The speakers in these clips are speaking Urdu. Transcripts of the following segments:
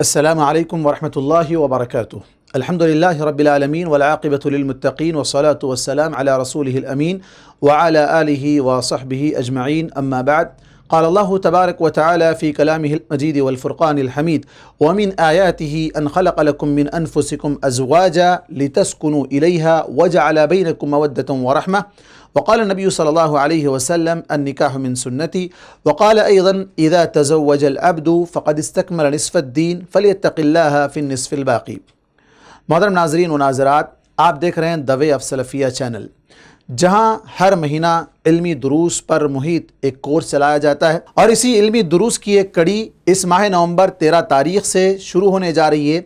السلام عليكم ورحمة الله وبركاته الحمد لله رب العالمين والعاقبة للمتقين والصلاة والسلام على رسوله الأمين وعلى آله وصحبه أجمعين أما بعد قال الله تبارك وتعالى في كلامه المجيد والفرقان الحميد ومن آياته أن خلق لكم من أنفسكم أزواجا لتسكنوا إليها وجعل بينكم مودة ورحمة وقال النبي صلى الله عليه وسلم النكاح من سنتي وقال أيضا إذا تزوج العبد فقد استكمل نصف الدين فليتق الله في النصف الباقي محترम नाजरीन व नाजरात आप देख रहे हैं दवे अफ सलफिया चैनल जहां हर महीना इल्मी दुरूस पर मुहित एक कोर्स चलाया जाता है और इसी इल्मी दुरूस की एक कड़ी इस माह नवंबर 13 तारीख से शुरू होने जा रही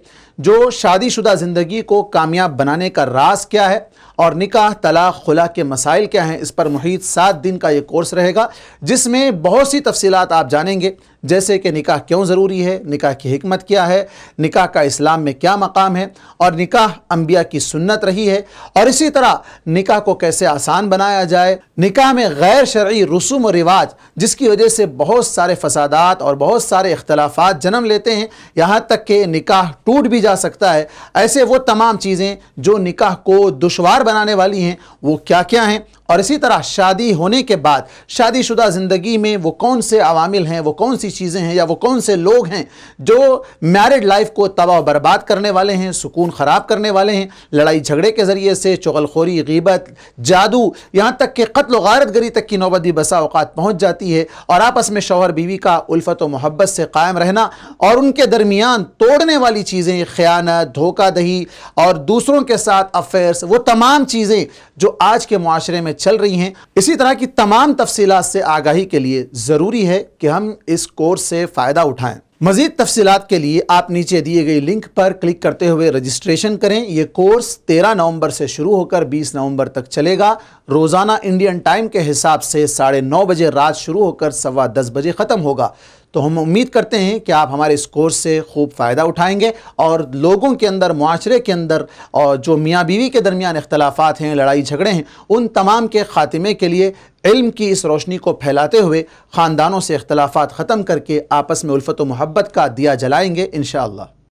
جو شادی شدہ زندگی کو کامیاب بنانے کا راز کیا ہے اور نکاح طلاق خلا کے مسائل کیا ہیں اس پر محیط سات دن کا یہ کورس رہے گا جس میں بہت سی تفصیلات آپ جانیں گے جیسے کہ نکاح کیوں ضروری ہے نکاح کی حکمت کیا ہے نکاح کا اسلام میں کیا مقام ہے اور نکاح انبیاء کی سنت رہی ہے اور اسی طرح نکاح کو کیسے آسان بنایا جائے نکاح میں غیر شرعی رسوم و رواج جس کی وجہ سے بہت سارے فسادات اور بہت سارے اختلافات جنم لیتے ہیں یہاں تک کہ نکاح ٹوٹ بھی جا سکتا ہے ایسے وہ تمام چیزیں جو نکاح کو دشوار بنانے والی ہیں وہ کیا ہیں اور اسی طرح شادی ہونے کے بعد شادی شدہ زندگی میں وہ کون سے عوامل ہیں وہ کون سی چیزیں ہیں یا وہ کون سے لوگ ہیں جو میرڈ لائف کو تباہ و برباد کرنے والے ہیں سکون خراب کرنے والے ہیں لڑائی جھگڑے کے ذریعے سے چغلخوری غیبت جادو یہاں تک کہ قتل و غارت گری تک کی نوبدی بسا اوقات پہنچ جاتی ہے اور آپس میں شوہر بیوی کا الفت و محبت سے قائم رہنا اور ان کے درمیان توڑنے والی چیزیں خیانت دھوکہ دہی اور دوسروں کے ساتھ افیئرس وہ تمام چیزیں جو آج کے معاشرے میں چل رہی ہیں اسی طرح کی تمام تفصیلات سے سے آگاہی کے لیے ضروری ہے کہ ہم اس کورس فائدہ اٹھائیں مزید تفصیلات کے لیے آپ نیچے دیے گئی لنک پر کلک کرتے ہوئے رجسٹریشن کریں یہ کورس تیرہ نومبر سے شروع ہو کر بیس نومبر تک چلے گا روزانہ انڈین ٹائم کے حساب سے ساڑھے نو بجے رات شروع ہو کر سوا دس بجے ختم ہوگا تو ہم امید کرتے ہیں کہ آپ ہمارے اس کورس سے خوب فائدہ اٹھائیں گے اور لوگوں کے اندر معاشرے کے اندر اور جو میاں بیوی کے درمیان اختلافات ہیں لڑائی جھگڑے ہیں ان تمام کے خاتمے کے لیے علم کی اس روشنی کو پھیلاتے ہوئے خاندانوں سے اختلافات ختم کر کے آپس میں الفت و محبت کا دیا جلائیں گے انشاءاللہ